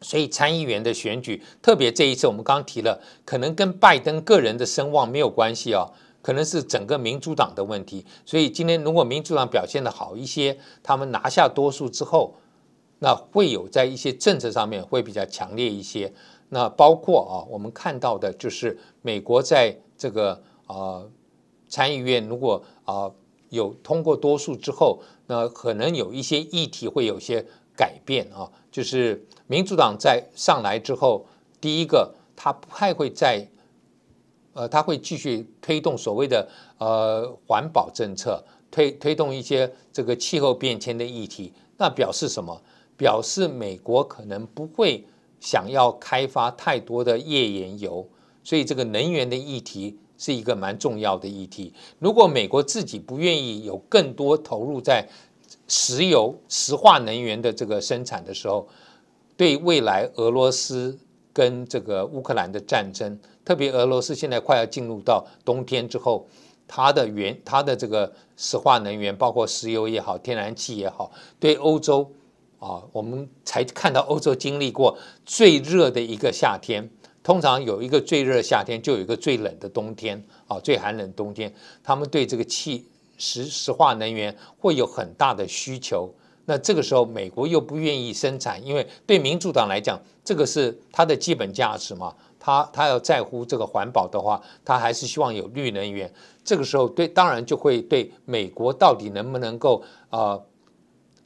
所以参议员的选举，特别这一次，我们刚提了，可能跟拜登个人的声望没有关系哦，可能是整个民主党的问题。所以今天如果民主党表现的好一些，他们拿下多数之后，那会有在一些政策上面会比较强烈一些。那包括啊，我们看到的就是美国在这个啊参议院，如果啊有通过多数之后，那可能有一些议题会有些改变啊。就是民主党在上来之后，第一个他不太会在呃，他会继续推动所谓的呃环保政策，推推动一些这个气候变迁的议题。那表示什么？表示美国可能不会。想要开发太多的页岩油，所以这个能源的议题是一个蛮重要的议题。如果美国自己不愿意有更多投入在石油、石化能源的这个生产的时候，对未来俄罗斯跟这个乌克兰的战争，特别俄罗斯现在快要进入到冬天之后，它的原它的这个石化能源，包括石油也好、天然气也好，对欧洲。啊，我们才看到欧洲经历过最热的一个夏天。通常有一个最热夏天，就有一个最冷的冬天，啊，最寒冷冬天。他们对这个气石石化能源会有很大的需求。那这个时候，美国又不愿意生产，因为对民主党来讲，这个是它的基本价值嘛。他他要在乎这个环保的话，他还是希望有绿能源。这个时候，对，当然就会对美国到底能不能够啊？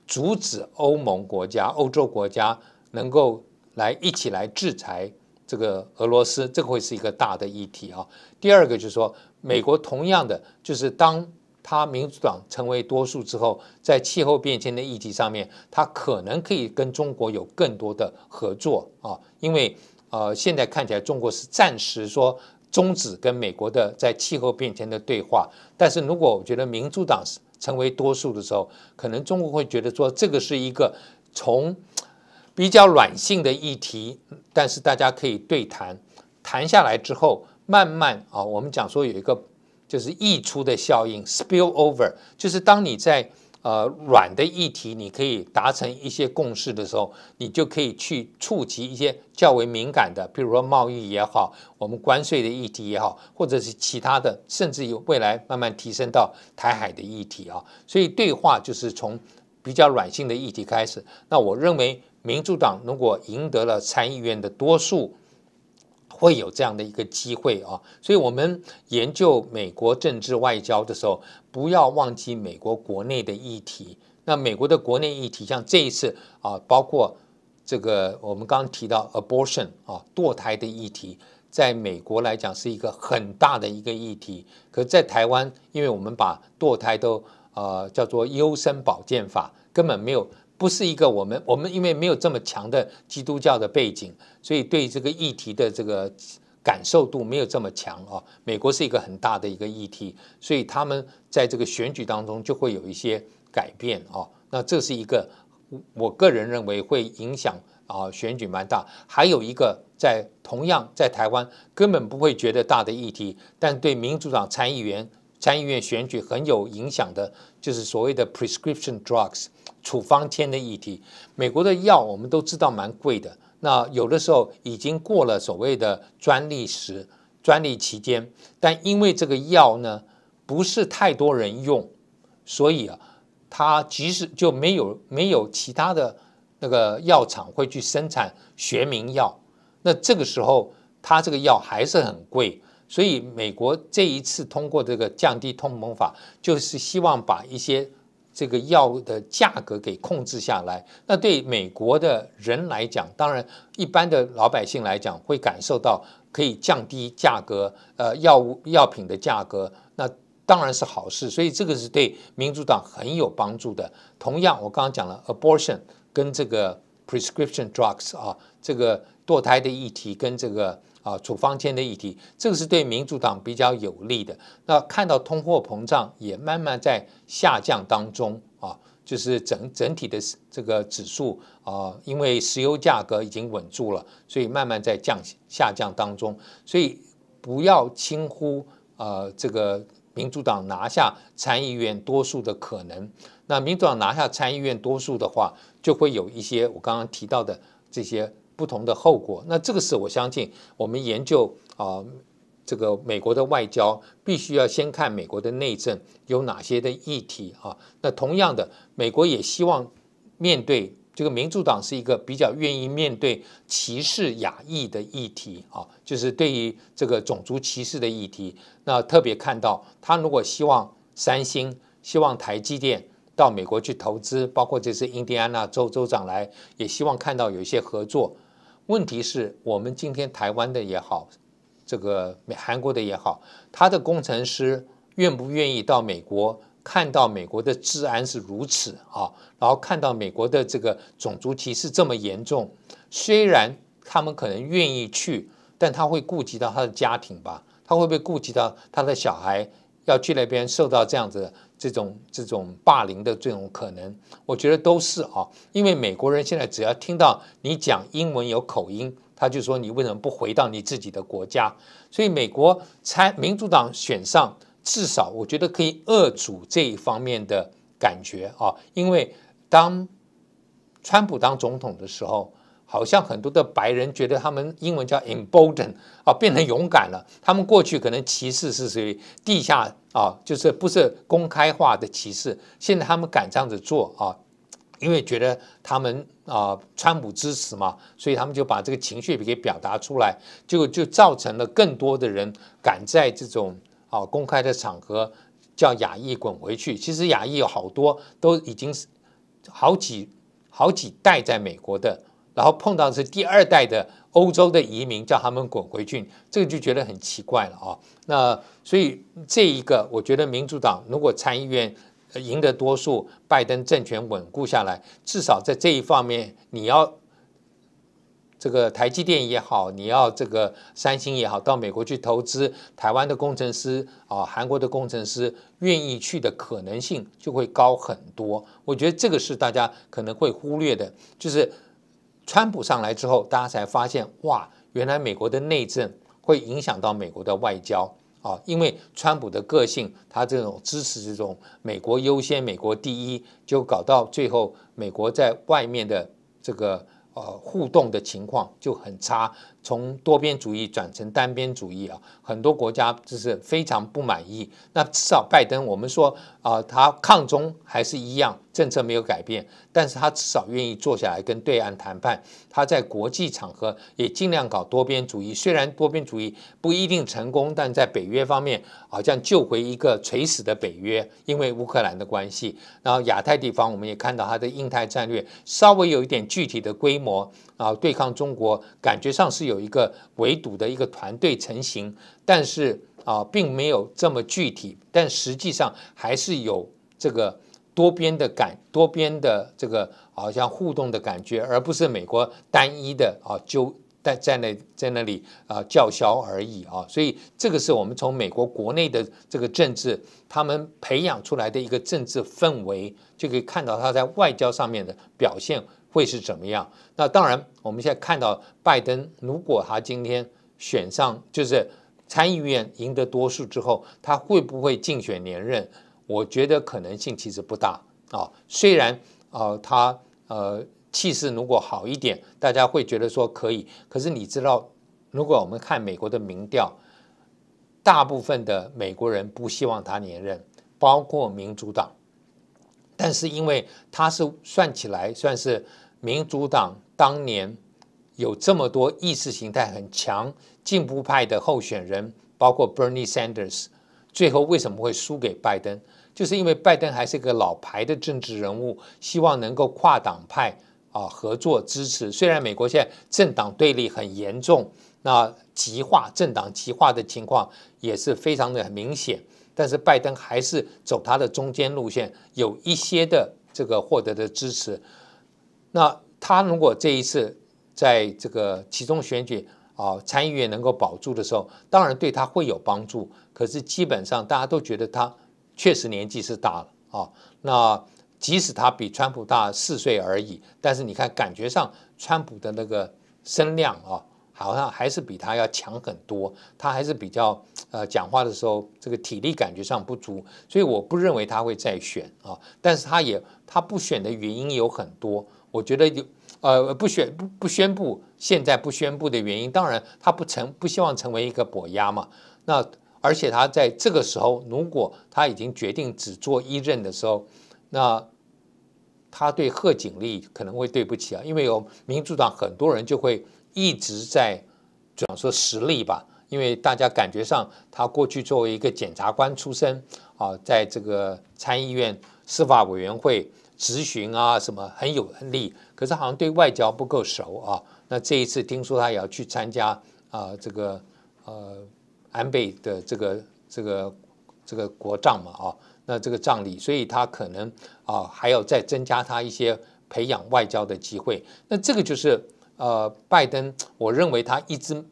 阻止欧盟国家、欧洲国家能够来一起来制裁这个俄罗斯，这个会是一个大的议题啊。第二个就是说，美国同样的，就是当他民主党成为多数之后，在气候变迁的议题上面，他可能可以跟中国有更多的合作啊。因为呃，现在看起来中国是暂时说终止跟美国的在气候变迁的对话，但是如果我觉得民主党是。成为多数的时候，可能中国会觉得说这个是一个从比较软性的议题，但是大家可以对谈，谈下来之后，慢慢啊，我们讲说有一个就是溢出的效应 （spill over），就是当你在。呃，软的议题，你可以达成一些共识的时候，你就可以去触及一些较为敏感的，比如说贸易也好，我们关税的议题也好，或者是其他的，甚至于未来慢慢提升到台海的议题啊。所以，对话就是从比较软性的议题开始。那我认为，民主党如果赢得了参议院的多数。会有这样的一个机会啊，所以，我们研究美国政治外交的时候，不要忘记美国国内的议题。那美国的国内议题，像这一次啊，包括这个我们刚刚提到 abortion 啊，堕胎的议题，在美国来讲是一个很大的一个议题。可在台湾，因为我们把堕胎都呃叫做优生保健法，根本没有不是一个我们我们因为没有这么强的基督教的背景。所以对这个议题的这个感受度没有这么强啊。美国是一个很大的一个议题，所以他们在这个选举当中就会有一些改变啊。那这是一个我个人认为会影响啊选举蛮大。还有一个在同样在台湾根本不会觉得大的议题，但对民主党参议员参议院选举很有影响的，就是所谓的 prescription drugs 处方签的议题。美国的药我们都知道蛮贵的。那有的时候已经过了所谓的专利时、专利期间，但因为这个药呢不是太多人用，所以啊，它即使就没有没有其他的那个药厂会去生产学名药。那这个时候，它这个药还是很贵。所以美国这一次通过这个降低通膨法，就是希望把一些。这个药物的价格给控制下来，那对美国的人来讲，当然一般的老百姓来讲会感受到可以降低价格，呃，药物药品的价格，那当然是好事。所以这个是对民主党很有帮助的。同样，我刚刚讲了 abortion 跟这个 prescription drugs 啊，这个堕胎的议题跟这个。啊，处方签的议题，这个是对民主党比较有利的。那看到通货膨胀也慢慢在下降当中啊，就是整整体的这个指数啊，因为石油价格已经稳住了，所以慢慢在降下降当中。所以不要轻忽啊，这个民主党拿下参议院多数的可能。那民主党拿下参议院多数的话，就会有一些我刚刚提到的这些。不同的后果。那这个是我相信我们研究啊，这个美国的外交必须要先看美国的内政有哪些的议题啊。那同样的，美国也希望面对这个民主党是一个比较愿意面对歧视亚裔的议题啊，就是对于这个种族歧视的议题。那特别看到他如果希望三星、希望台积电到美国去投资，包括这次印第安纳州州长来，也希望看到有一些合作。问题是，我们今天台湾的也好，这个韩国的也好，他的工程师愿不愿意到美国？看到美国的治安是如此啊，然后看到美国的这个种族歧视这么严重，虽然他们可能愿意去，但他会顾及到他的家庭吧？他会不会顾及到他的小孩要去那边受到这样子？这种这种霸凌的这种可能，我觉得都是啊，因为美国人现在只要听到你讲英文有口音，他就说你为什么不回到你自己的国家。所以美国参民主党选上，至少我觉得可以遏阻这一方面的感觉啊。因为当川普当总统的时候，好像很多的白人觉得他们英文叫 embolden 啊，变成勇敢了。他们过去可能歧视是属于地下。啊，就是不是公开化的歧视。现在他们敢这样子做啊，因为觉得他们啊，川普支持嘛，所以他们就把这个情绪给表达出来，就就造成了更多的人敢在这种啊公开的场合叫亚裔滚回去。其实亚裔有好多都已经是好几好几代在美国的，然后碰到是第二代的。欧洲的移民叫他们滚回去，这个就觉得很奇怪了啊。那所以这一个，我觉得民主党如果参议院赢得多数，拜登政权稳固下来，至少在这一方面，你要这个台积电也好，你要这个三星也好，到美国去投资，台湾的工程师啊，韩国的工程师愿意去的可能性就会高很多。我觉得这个是大家可能会忽略的，就是。川普上来之后，大家才发现哇，原来美国的内政会影响到美国的外交啊！因为川普的个性，他这种支持这种美国优先、美国第一，就搞到最后，美国在外面的这个呃互动的情况就很差。从多边主义转成单边主义啊，很多国家就是非常不满意。那至少拜登，我们说啊，他抗中还是一样，政策没有改变，但是他至少愿意坐下来跟对岸谈判。他在国际场合也尽量搞多边主义，虽然多边主义不一定成功，但在北约方面好像救回一个垂死的北约，因为乌克兰的关系。然后亚太地方，我们也看到他的印太战略稍微有一点具体的规模啊，对抗中国，感觉上是有。有一个围堵的一个团队成型，但是啊，并没有这么具体，但实际上还是有这个多边的感，多边的这个好像互动的感觉，而不是美国单一的啊，就在在那在那里啊叫嚣而已啊。所以这个是我们从美国国内的这个政治，他们培养出来的一个政治氛围，就可以看到他在外交上面的表现。会是怎么样？那当然，我们现在看到拜登，如果他今天选上，就是参议院赢得多数之后，他会不会竞选连任？我觉得可能性其实不大啊。虽然啊，他呃气势如果好一点，大家会觉得说可以。可是你知道，如果我们看美国的民调，大部分的美国人不希望他连任，包括民主党。但是因为他是算起来算是民主党当年有这么多意识形态很强进步派的候选人，包括 Bernie Sanders，最后为什么会输给拜登？就是因为拜登还是一个老牌的政治人物，希望能够跨党派啊合作支持。虽然美国现在政党对立很严重，那极化政党极化的情况也是非常的明显。但是拜登还是走他的中间路线，有一些的这个获得的支持。那他如果这一次在这个其中选举啊参议院能够保住的时候，当然对他会有帮助。可是基本上大家都觉得他确实年纪是大了啊。那即使他比川普大四岁而已，但是你看感觉上川普的那个声量啊，好像还是比他要强很多。他还是比较。呃，讲话的时候这个体力感觉上不足，所以我不认为他会再选啊。但是他也他不选的原因有很多，我觉得有呃不选不不宣布现在不宣布的原因，当然他不成不希望成为一个跛鸭嘛。那而且他在这个时候，如果他已经决定只做一任的时候，那他对贺锦丽可能会对不起啊，因为有民主党很多人就会一直在讲说实力吧。因为大家感觉上，他过去作为一个检察官出身啊，在这个参议院司法委员会质询啊什么很有能力，可是好像对外交不够熟啊。那这一次听说他也要去参加啊，这个呃，安倍的这个这个这个国葬嘛啊，那这个葬礼，所以他可能啊还要再增加他一些培养外交的机会。那这个就是呃，拜登，我认为他一直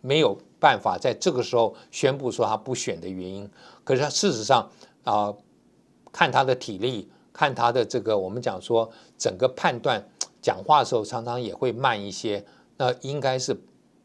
没有。办法在这个时候宣布说他不选的原因，可是他事实上啊，看他的体力，看他的这个，我们讲说整个判断，讲话的时候常常也会慢一些。那应该是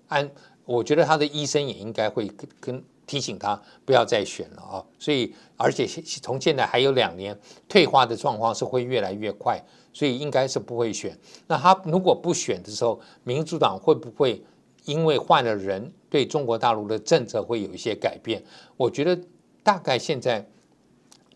按，我觉得他的医生也应该会跟提醒他不要再选了啊。所以，而且从现在还有两年，退化的状况是会越来越快，所以应该是不会选。那他如果不选的时候，民主党会不会？因为换了人，对中国大陆的政策会有一些改变。我觉得大概现在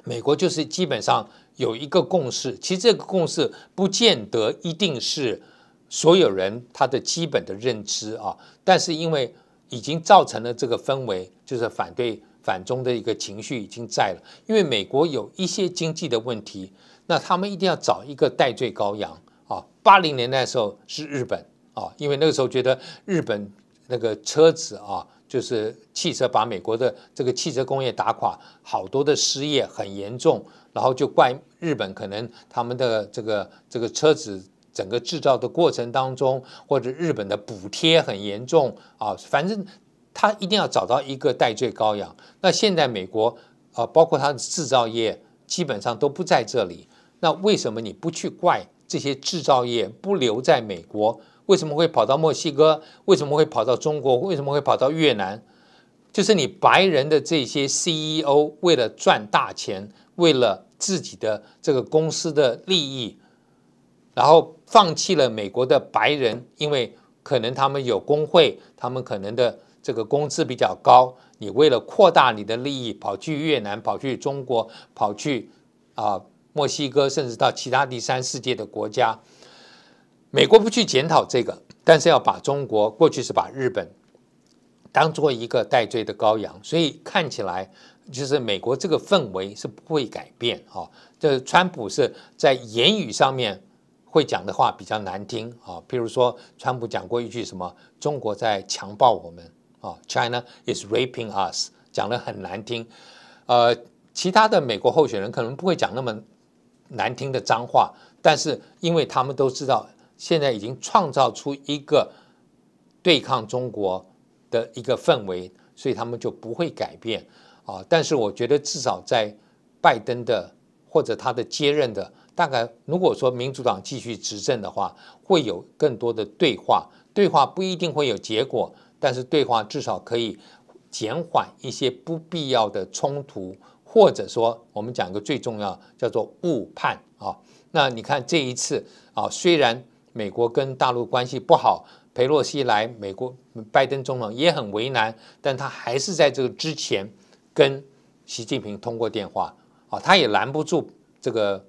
美国就是基本上有一个共识，其实这个共识不见得一定是所有人他的基本的认知啊。但是因为已经造成了这个氛围，就是反对反中的一个情绪已经在了。因为美国有一些经济的问题，那他们一定要找一个代罪羔羊啊。八零年代的时候是日本。啊，因为那个时候觉得日本那个车子啊，就是汽车把美国的这个汽车工业打垮，好多的失业很严重，然后就怪日本，可能他们的这个这个车子整个制造的过程当中，或者日本的补贴很严重啊，反正他一定要找到一个代罪羔羊。那现在美国啊，包括它的制造业基本上都不在这里，那为什么你不去怪这些制造业不留在美国？为什么会跑到墨西哥？为什么会跑到中国？为什么会跑到越南？就是你白人的这些 CEO 为了赚大钱，为了自己的这个公司的利益，然后放弃了美国的白人，因为可能他们有工会，他们可能的这个工资比较高。你为了扩大你的利益，跑去越南，跑去中国，跑去啊墨西哥，甚至到其他第三世界的国家。美国不去检讨这个，但是要把中国过去是把日本当做一个代罪的羔羊，所以看起来就是美国这个氛围是不会改变啊。就是川普是在言语上面会讲的话比较难听啊，譬如说川普讲过一句什么“中国在强暴我们”啊，“China is raping us”，讲的很难听。呃，其他的美国候选人可能不会讲那么难听的脏话，但是因为他们都知道。现在已经创造出一个对抗中国的一个氛围，所以他们就不会改变啊。但是我觉得，至少在拜登的或者他的接任的，大概如果说民主党继续执政的话，会有更多的对话。对话不一定会有结果，但是对话至少可以减缓一些不必要的冲突，或者说我们讲一个最重要，叫做误判啊。那你看这一次啊，虽然。美国跟大陆关系不好，佩洛西来美国，拜登总统也很为难，但他还是在这个之前跟习近平通过电话啊，他也拦不住这个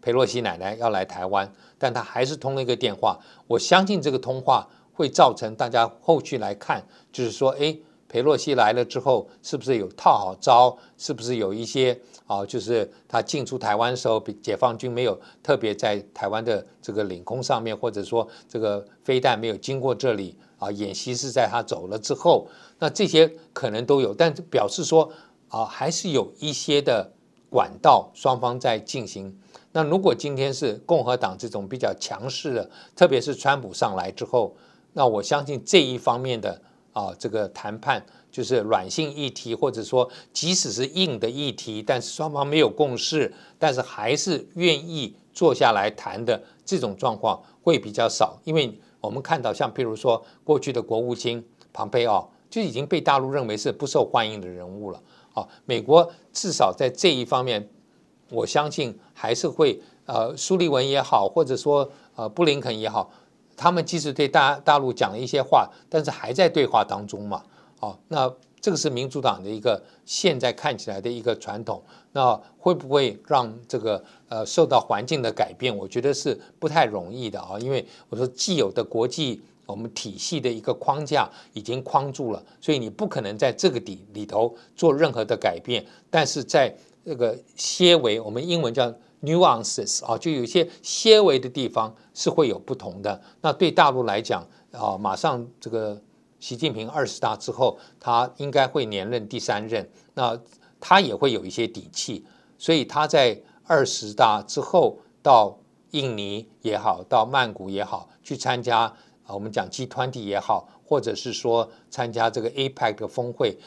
佩洛西奶奶要来台湾，但他还是通了一个电话。我相信这个通话会造成大家后续来看，就是说，哎，佩洛西来了之后，是不是有套好招？是不是有一些？啊，就是他进出台湾时候，解放军没有特别在台湾的这个领空上面，或者说这个飞弹没有经过这里啊。演习是在他走了之后，那这些可能都有，但表示说啊，还是有一些的管道双方在进行。那如果今天是共和党这种比较强势的，特别是川普上来之后，那我相信这一方面的啊这个谈判。就是软性议题，或者说即使是硬的议题，但是双方没有共识，但是还是愿意坐下来谈的这种状况会比较少。因为我们看到，像譬如说过去的国务卿庞佩奥就已经被大陆认为是不受欢迎的人物了。啊，美国至少在这一方面，我相信还是会呃，苏利文也好，或者说呃布林肯也好，他们即使对大大陆讲了一些话，但是还在对话当中嘛。哦，那这个是民主党的一个现在看起来的一个传统，那会不会让这个呃受到环境的改变？我觉得是不太容易的啊，因为我说既有的国际我们体系的一个框架已经框住了，所以你不可能在这个底里头做任何的改变。但是在这个些微，我们英文叫 nuances，啊，就有些些微的地方是会有不同的。那对大陆来讲啊，马上这个。习近平二十大之后，他应该会连任第三任，那他也会有一些底气，所以他在二十大之后到印尼也好，到曼谷也好，去参加啊，我们讲 G 团体也好，或者是说参加这个 APEC 峰会，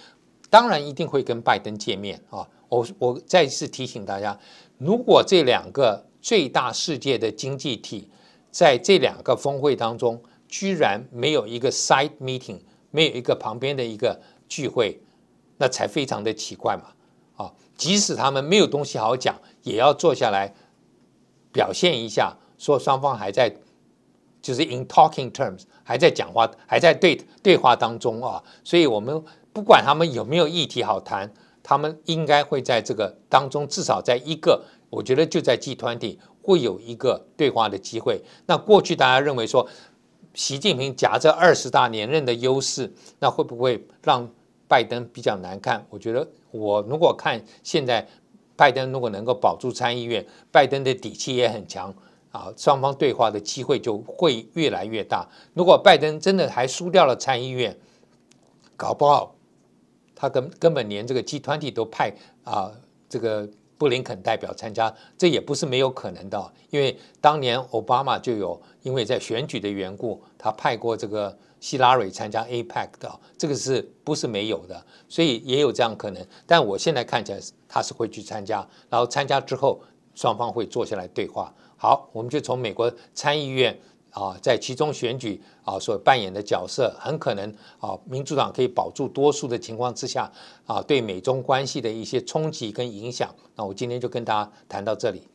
当然一定会跟拜登见面啊。我我再一次提醒大家，如果这两个最大世界的经济体在这两个峰会当中。居然没有一个 side meeting，没有一个旁边的一个聚会，那才非常的奇怪嘛！啊，即使他们没有东西好讲，也要坐下来表现一下，说双方还在就是 in talking terms，还在讲话，还在对对话当中啊。所以，我们不管他们有没有议题好谈，他们应该会在这个当中至少在一个，我觉得就在集团体会有一个对话的机会。那过去大家认为说。习近平夹着二十大连任的优势，那会不会让拜登比较难看？我觉得，我如果看现在，拜登如果能够保住参议院，拜登的底气也很强啊。双方对话的机会就会越来越大。如果拜登真的还输掉了参议院，搞不好他根根本连这个集团体都派啊，这个。布林肯代表参加，这也不是没有可能的，因为当年奥巴马就有，因为在选举的缘故，他派过这个希拉里参加 APEC 的，这个是不是没有的？所以也有这样可能。但我现在看起来，他是会去参加，然后参加之后，双方会坐下来对话。好，我们就从美国参议院。啊，在其中选举啊所扮演的角色，很可能啊民主党可以保住多数的情况之下啊，对美中关系的一些冲击跟影响。那我今天就跟大家谈到这里。